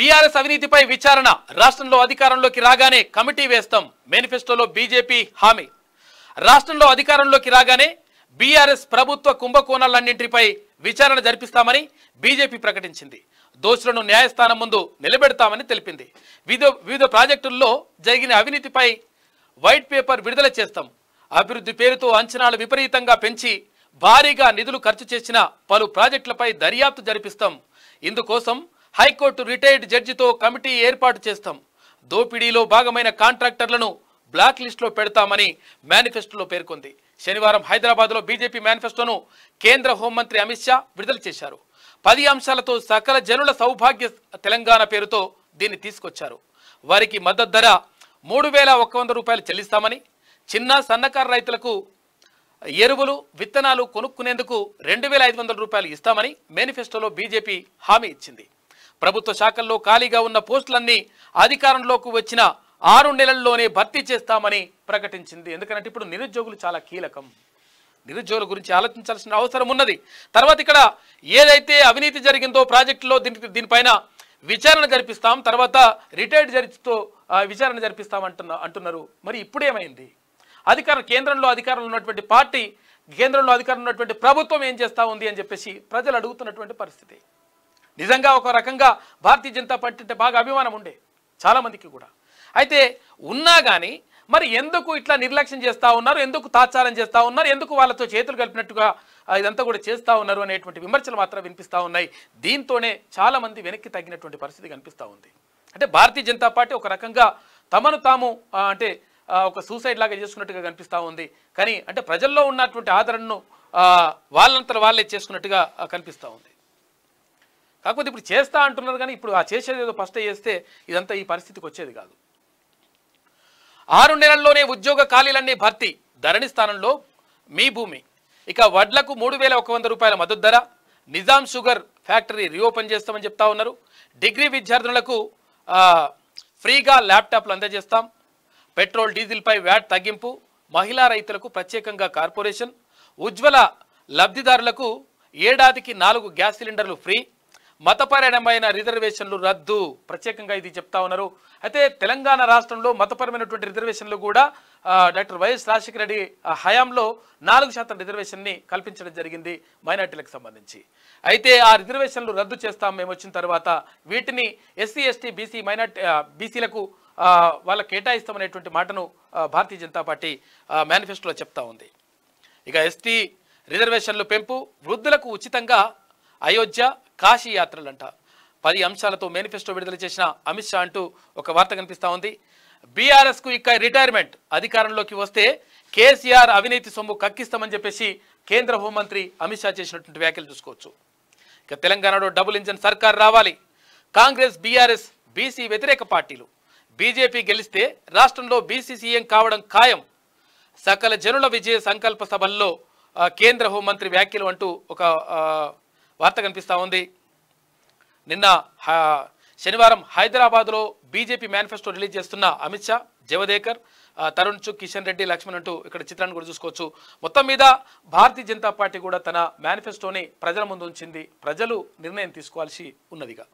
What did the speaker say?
BRS అవినీతిపై విచారణ రాష్ట్రంలో అధికారంలోకి రాగానే కమిటీ వేస్తాం మేనిఫెస్టోలో బీజేపీ హామీ రాష్ట్రంలో అధికారంలోకి రాగానే బీఆర్ఎస్ ప్రభుత్వ కుంభకోణాలన్నింటిపై విచారణ జరిపిస్తామని బీజేపీ ప్రకటించింది దోషులను న్యాయస్థానం ముందు నిలబెడతామని తెలిపింది వివిధ వివిధ ప్రాజెక్టుల్లో జరిగిన అవినీతిపై వైట్ పేపర్ విడుదల చేస్తాం అభివృద్ధి పేరుతో అంచనాలు విపరీతంగా పెంచి భారీగా నిధులు ఖర్చు చేసిన పలు ప్రాజెక్టులపై దర్యాప్తు జరిపిస్తాం ఇందుకోసం హైకోర్టు రిటైర్డ్ జడ్జితో కమిటీ ఏర్పాటు చేస్తాం దోపిడీలో భాగమైన కాంట్రాక్టర్లను బ్లాక్ లిస్టులో పెడతామని మేనిఫెస్టోలో పేర్కొంది శనివారం హైదరాబాద్లో బీజేపీ మేనిఫెస్టోను కేంద్ర హోంమంత్రి అమిత్ షా విడుదల చేశారు పది అంశాలతో సకల జనుల సౌభాగ్య తెలంగాణ పేరుతో దీన్ని తీసుకొచ్చారు వారికి మద్దతు ధర మూడు వేల ఒక్క వంద రూపాయలు చెల్లిస్తామని చిన్న సన్నకారు రైతులకు ఎరువులు విత్తనాలు కొనుక్కునేందుకు రెండు వేల ఐదు వందల రూపాయలు ఇస్తామని మేనిఫెస్టోలో బీజేపీ హామీ ఇచ్చింది ప్రభుత్వ శాఖల్లో ఖాళీగా ఉన్న పోస్టులన్నీ అధికారంలోకి వచ్చిన ఆరు నెలల్లోనే భర్తీ చేస్తామని ప్రకటించింది ఎందుకంటే ఇప్పుడు నిరుద్యోగులు చాలా కీలకం నిరుద్యోగుల గురించి ఆలోచించాల్సిన అవసరం ఉన్నది తర్వాత ఇక్కడ ఏదైతే అవినీతి జరిగిందో ప్రాజెక్టులో దీనికి దీనిపైన విచారణ జరిపిస్తాం తర్వాత రిటైర్డ్ జడ్జితో విచారణ జరిపిస్తాం అంటున్న అంటున్నారు మరి ఇప్పుడేమైంది అధికార కేంద్రంలో అధికారంలో ఉన్నటువంటి పార్టీ కేంద్రంలో అధికారంలో ఉన్నటువంటి ప్రభుత్వం ఏం చేస్తూ ఉంది అని చెప్పేసి ప్రజలు అడుగుతున్నటువంటి పరిస్థితి నిజంగా ఒక రకంగా భారతీయ జనతా పార్టీ అంటే బాగా అభిమానం ఉండే చాలామందికి కూడా అయితే ఉన్నా కానీ మరి ఎందుకు ఇట్లా నిర్లక్ష్యం చేస్తూ ఉన్నారు ఎందుకు తాత్సారం చేస్తూ ఉన్నారు ఎందుకు వాళ్ళతో చేతులు కలిపినట్టుగా ఇదంతా కూడా చేస్తూ ఉన్నారు అనేటువంటి విమర్శలు మాత్రం వినిపిస్తూ ఉన్నాయి దీంతోనే చాలామంది వెనక్కి తగ్గినటువంటి పరిస్థితి కనిపిస్తూ ఉంది అంటే భారతీయ జనతా పార్టీ ఒక రకంగా తమను తాము అంటే ఒక సూసైడ్ లాగా చేసుకున్నట్టుగా కనిపిస్తూ ఉంది కానీ అంటే ప్రజల్లో ఉన్నటువంటి ఆదరణను వాళ్ళంతా వాళ్ళే చేసుకున్నట్టుగా కనిపిస్తూ ఉంది కాకపోతే ఇప్పుడు చేస్తా అంటున్నారు కానీ ఇప్పుడు ఆ చేసేది ఏదో ఫస్ట్ చేస్తే ఇదంతా ఈ పరిస్థితికి వచ్చేది కాదు ఆరు నెలల్లోనే ఉద్యోగ ఖాళీలన్నీ భర్తీ ధరణి స్థానంలో మీ భూమి ఇక వడ్లకు మూడు వేల ఒక వంద రూపాయల మద్దతు ధర నిజాం షుగర్ ఫ్యాక్టరీ రీఓపెన్ చేస్తామని చెప్తా ఉన్నారు డిగ్రీ విద్యార్థులకు ఫ్రీగా ల్యాప్టాప్లు అందజేస్తాం పెట్రోల్ డీజిల్పై వ్యాట్ తగ్గింపు మహిళా రైతులకు ప్రత్యేకంగా కార్పొరేషన్ ఉజ్వల లబ్ధిదారులకు ఏడాదికి నాలుగు గ్యాస్ సిలిండర్లు ఫ్రీ మతపరమైన రిజర్వేషన్లు రద్దు ప్రత్యేకంగా ఇది చెప్తా ఉన్నారు అయితే తెలంగాణ రాష్ట్రంలో మతపరమైనటువంటి రిజర్వేషన్లు కూడా డాక్టర్ వైఎస్ రాజశేఖర రెడ్డి హయాంలో నాలుగు శాతం రిజర్వేషన్ని కల్పించడం జరిగింది మైనార్టీలకు సంబంధించి అయితే ఆ రిజర్వేషన్లు రద్దు చేస్తాం మేము వచ్చిన తర్వాత వీటిని ఎస్సీ ఎస్టీ బీసీ మైనార్టీ బీసీలకు వాళ్ళ కేటాయిస్తామనేటువంటి మాటను భారతీయ జనతా పార్టీ మేనిఫెస్టోలో చెప్తా ఉంది ఇక ఎస్టీ రిజర్వేషన్లు పెంపు వృద్ధులకు ఉచితంగా అయోధ్య కాశీ పది అంశాలతో మేనిఫెస్టో విడుదల చేసిన అమిత్ షా అంటూ ఒక వార్త కనిపిస్తూ ఉంది బీఆర్ఎస్కు ఇక రిటైర్మెంట్ అధికారంలోకి వస్తే కేసీఆర్ అవినీతి సొమ్ము కక్కిస్తామని చెప్పేసి కేంద్ర హోంమంత్రి అమిత్ షా చేసినటువంటి వ్యాఖ్యలు చూసుకోవచ్చు ఇక తెలంగాణలో డబుల్ ఇంజన్ సర్కార్ రావాలి కాంగ్రెస్ బీఆర్ఎస్ బీసీ వ్యతిరేక పార్టీలు బీజేపీ గెలిస్తే రాష్ట్రంలో బీసీ సీఎం కావడం ఖాయం సకల జనుల విజయ సంకల్ప సభల్లో కేంద్ర హోంమంత్రి వ్యాఖ్యలు అంటూ ఒక వార్త కనిపిస్తూ ఉంది నిన్న శనివారం హైదరాబాద్లో బీజేపీ మేనిఫెస్టో రిలీజ్ చేస్తున్న అమిత్ షా జవదేకర్ తరుణ్ చుక్ కిషన్ రెడ్డి లక్ష్మణ్ అంటూ ఇక్కడ చిత్రాన్ని కూడా చూసుకోవచ్చు మొత్తం మీద భారతీయ జనతా పార్టీ కూడా తన మేనిఫెస్టోని ప్రజల ముందు ఉంచింది ప్రజలు నిర్ణయం తీసుకోవాల్సి ఉన్నదిగా